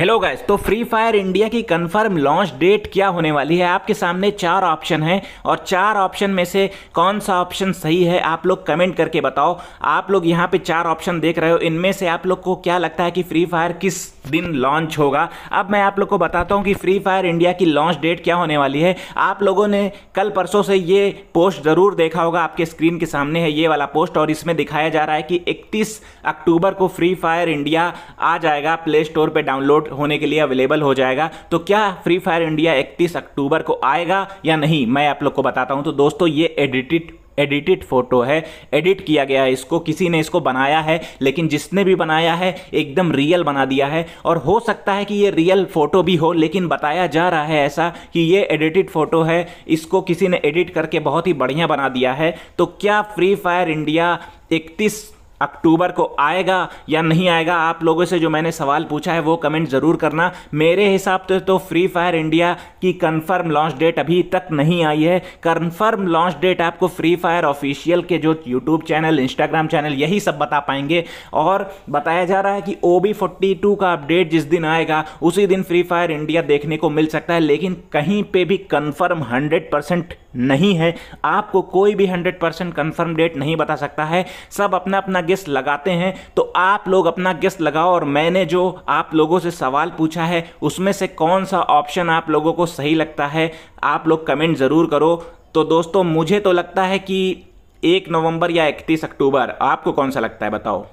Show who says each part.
Speaker 1: hello guys तो free fire India की confirm launch date क्या होने वाली है आपके सामने चार ऑप्शन हैं और चार ऑप्शन में से कौन सा ऑप्शन सही है आप लोग कमेंट करके बताओ आप लोग यहाँ पे चार ऑप्शन देख रहे हो इनमें से आप लोग को क्या लगता है कि फ्री फायर किस दिन लॉन्च होगा अब मैं आप लोग को बताता हूँ कि फ्री फायर इंडिया की लॉन्च डेट क्या होने वाली है आप लोगों ने कल परसों से ये पोस्ट ज़रूर देखा होगा आपके स्क्रीन के सामने है ये वाला पोस्ट और इसमें दिखाया जा रहा है कि इकतीस अक्टूबर को फ्री फायर इंडिया आ जाएगा प्ले स्टोर पर डाउनलोड होने के लिए अवेलेबल हो जाएगा तो क्या फ्री फायर इंडिया इकतीस अक्टूबर को आएगा या नहीं मैं आप लोग को बताता हूँ तो दोस्तों ये एडिटेड एडिटेड फोटो है एडिट किया गया है इसको किसी ने इसको बनाया है लेकिन जिसने भी बनाया है एकदम रियल बना दिया है और हो सकता है कि ये रियल फोटो भी हो लेकिन बताया जा रहा है ऐसा कि ये एडिटेड फोटो है इसको किसी ने एडिट करके बहुत ही बढ़िया बना दिया है तो क्या फ्री फायर इंडिया इकतीस अक्टूबर को आएगा या नहीं आएगा आप लोगों से जो मैंने सवाल पूछा है वो कमेंट ज़रूर करना मेरे हिसाब से तो फ्री फायर इंडिया की कंफर्म लॉन्च डेट अभी तक नहीं आई है कंफर्म लॉन्च डेट आपको फ्री फायर ऑफिशियल के जो यूट्यूब चैनल इंस्टाग्राम चैनल यही सब बता पाएंगे और बताया जा रहा है कि ओ बी का अपडेट जिस दिन आएगा उसी दिन फ्री फायर इंडिया देखने को मिल सकता है लेकिन कहीं पर भी कन्फर्म हंड्रेड नहीं है आपको कोई भी हंड्रेड परसेंट डेट नहीं बता सकता है सब अपना अपना गेस्ट लगाते हैं तो आप लोग अपना गेस्ट लगाओ और मैंने जो आप लोगों से सवाल पूछा है उसमें से कौन सा ऑप्शन आप लोगों को सही लगता है आप लोग कमेंट ज़रूर करो तो दोस्तों मुझे तो लगता है कि एक नवंबर या इकतीस अक्टूबर आपको कौन सा लगता है बताओ